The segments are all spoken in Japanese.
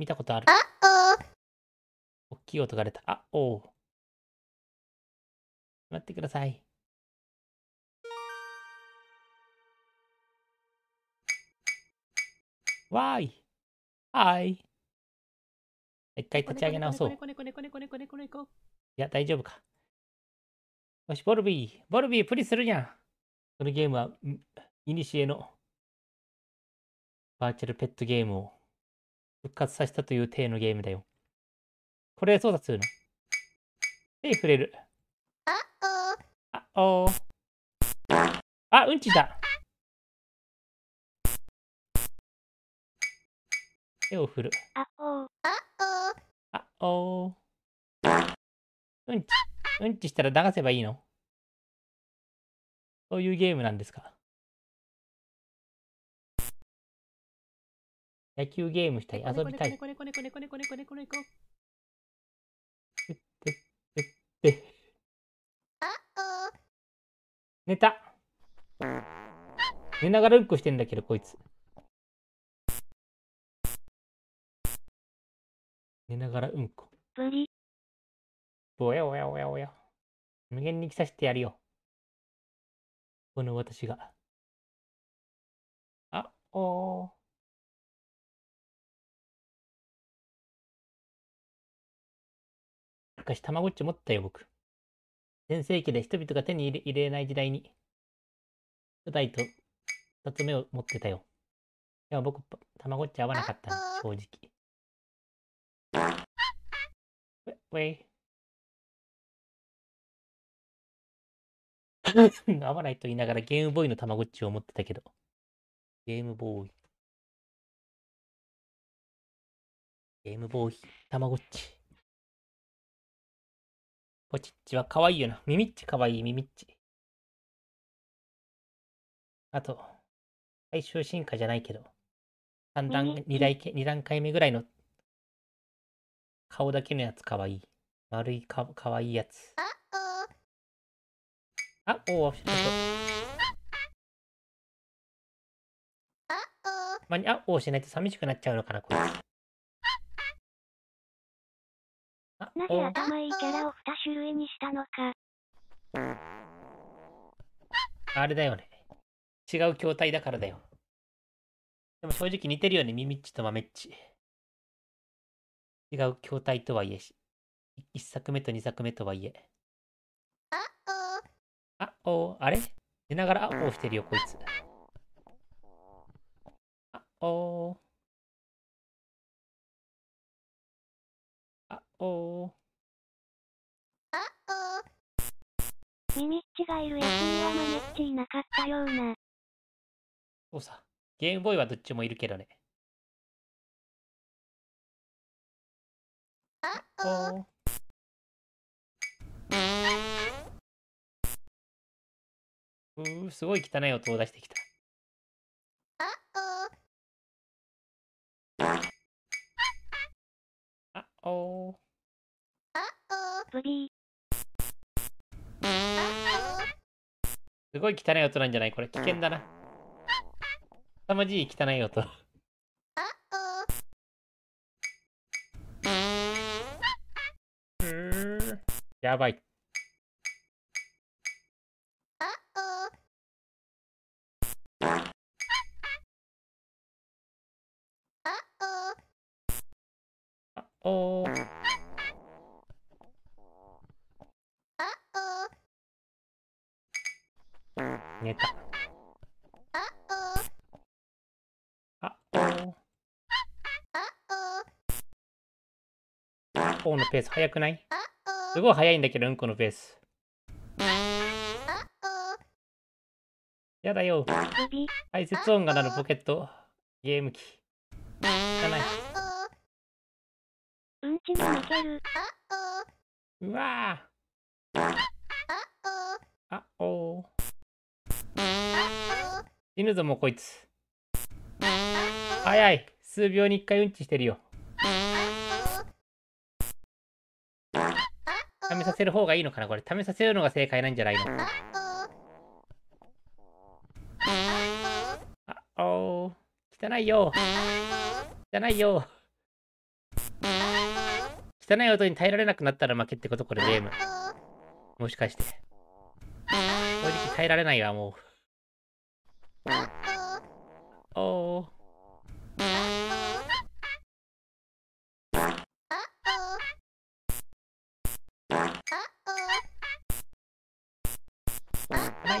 見たことある。あお大きい音が出た。あお待ってください。わーい。はい。一回立ち上げ直そう。いや、大丈夫か。よし、ボルビー、ボルビー、プリするじゃん。このゲームは、いにしえのバーチャルペットゲームを復活させたという体のゲームだよ。これ操作するの。手触れる。あおー。あ、うんちだ。手を振る。あおー。あおー。うんち、うんちしたら流せばいいのそういうゲームなんですか野球ゲームしたい。遊びたい。っお寝た。寝ながらうんこしてんだけど、こいつ。寝ながらうんこ。おやおやおやおや。無限に生きさせてやるよ。この私が。あおー。昔たまごっち持ったよ、僕。全盛期で人々が手に入れない時代に、初代と二つ目を持ってたよ。でも僕、たまごっち合わなかったの、正直。ウェイ。合わないと言いながらゲームボーイのたまごっちを持ってたけど。ゲームボーイ。ゲームボーイ、たまごっち。ポチッチは可愛いよな。みっち可愛い、みっち。あと、最終進化じゃないけど、三段、二段二段階目ぐらいの顔だけのやつ可愛い。丸いか可愛いやつ。あおお、ちあっあお。まあおしないと寂しくなっちゃうのかな、これ。なぜ頭いいキャラを2種類にしたのか。あれだよね。違う筐体だからだよ。でも正直似てるよね、ミミッチとマメッチ。違う筐体とはいえし、1作目と2作目とはいえ。あおあおあれ寝ながらあおしてるよ、こいつ。あおー。おあおミミッチがいる SE はマミッチいなかったような。おさ、ゲームボーイはどっちもいるけどね。あおうーすごい汚い音を出してきた。あおあおブビー。すごい汚い音なんじゃないこれ危険だな。凄まじい汚い音。やばい。ってポのペース早くないすごい早いんだけど、うんこのペース。やだよ。排い、音が鳴るポケット。ゲーム機。いない。うんちが抜ける。うわぁ。あお死ぬぞ、もうこいつ。早い。数秒に一回うんちしてるよ。試させる方がいいのかなこれ、試めさせるのが正解なんじゃないのあ、おー、汚いよ。汚いよ。汚い音に耐えられなくなったら負けってことこれゲーム。もしかして。正直耐えられないわ、もう。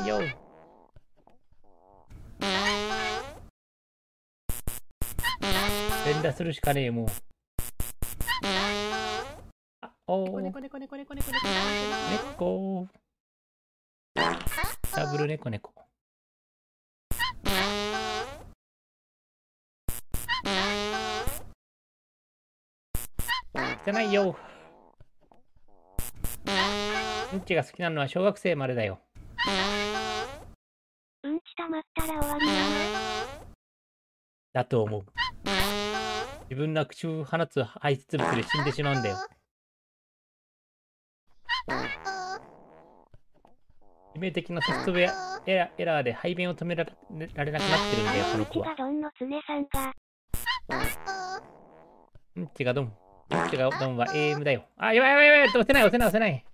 ないよ連打するしかねえもうあおお猫猫ダブル猫猫じゃないようんちが好きなのは小学生までだよ。たら終わりなだと思う。自分の口を放つ排出物で死んでしまうんだよ。致命的なソフトウェアエラエラーで排便を止められなくなってるんだよ、この子は。んうんちがどん。うんちがどんは AM だよ。あ、やばいやばいやばい押せない押せない押せない。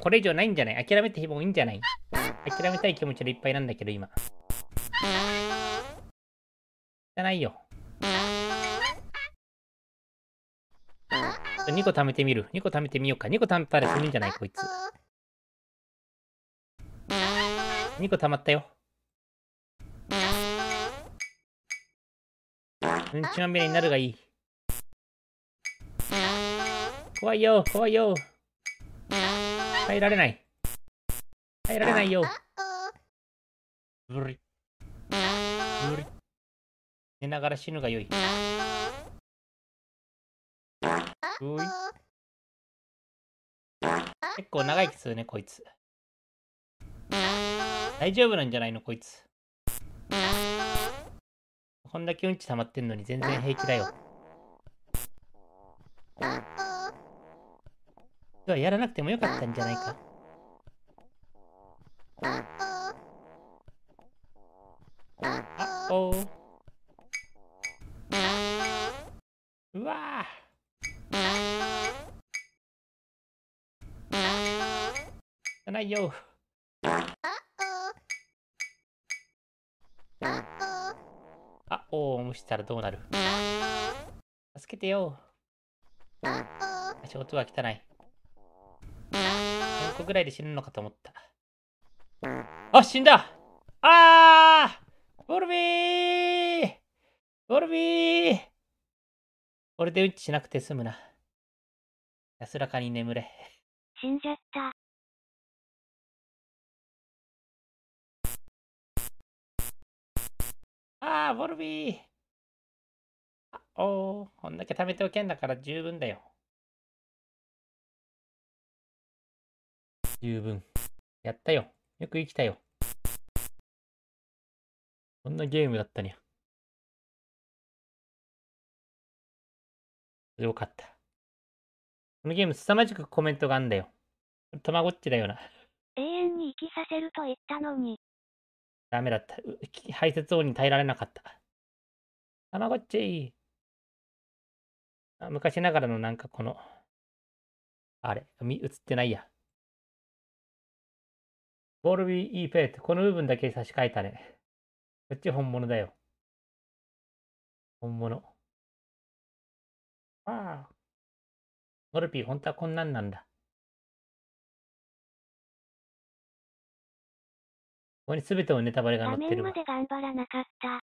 これ以上ないんじゃない諦めてもいいんじゃない諦めたい気持ちでいっぱいなんだけど、今。じゃないよ。2個貯めてみる。2個貯めてみようか。2個貯めたら死ぬんじゃないこいつ。2個貯まったよ。うん、ちまみになるがいい。怖いよ、怖いよ。耐えられない。耐えられないよ。ブリ。ブリ。寝ながら死ぬがよい。結構長生きするね、こいつ。大丈夫なんじゃないの、こいつ。こんだけうんち溜まってんのに全然平気だよ。はやらなくてもよかったんじゃないか。あおうわじゃないよあおお無したらどうなる助けてよ仕事は汚いぐらいで死ぬのかと思った。あ、死んだあーボルビーボルビーこれでうんちしなくて済むな。安らかに眠れ。死んじゃった。ああ、ボルビーあおー、こんだけ貯めておけんだから十分だよ。十分。やったよ。よく生きたよ。こんなゲームだったにゃ。よかった。このゲーム凄まじくコメントがあんだよ。たまごっちだよな。永遠に生きさせると言ったのに。ダメだった。排泄王に耐えられなかった。たまごっち昔ながらのなんかこの、あれ、映ってないや。ボールビー・イー・ペイってこの部分だけ差し替えたね。こっち本物だよ。本物。ああ。モルピー、本当はこんなんなんだ。ここに全てのネタバレが載ってるわ。画面まで頑張らなかった。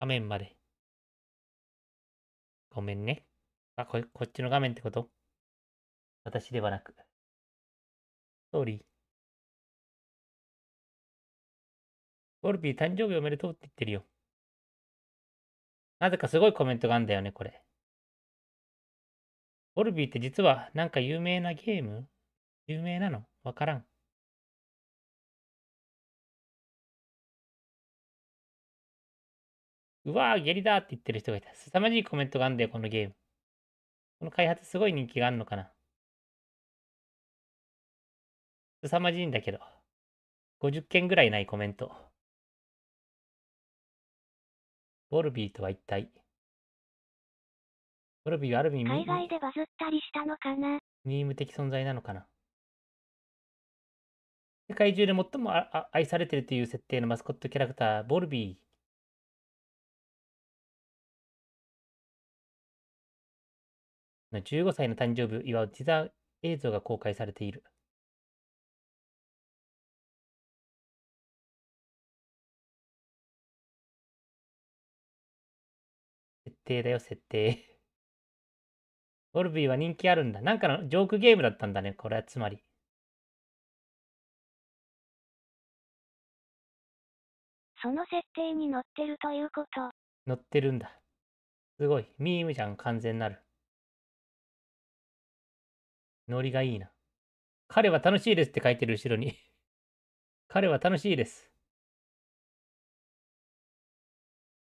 画面まで。ごめんね。あ、こ、こっちの画面ってこと私ではなく。通り。ゴルビー誕生日おめでとうって言ってるよ。なぜかすごいコメントがあんだよね、これ。ゴルビーって実はなんか有名なゲーム有名なのわからん。うわぁ、ゲリだって言ってる人がいた。凄まじいコメントがあんだよ、このゲーム。この開発すごい人気があるのかな。凄まじいんだけど。50件ぐらいないコメント。ボルビーとは一体ボルビーはある意味海外でバズったりしたのかなミーム的存在なのかな世界中で最も愛されているという設定のマスコットキャラクター、ボルビー。15歳の誕生日を祝うティザー映像が公開されている。定だよ、設定。オルビーは人気あるんだ。なんかのジョークゲームだったんだね、これはつまり。その設定に載ってるということ。載ってるんだ。すごい。ミームじゃん、完全なる。ノリがいいな。彼は楽しいですって書いてる後ろに彼は楽しいです。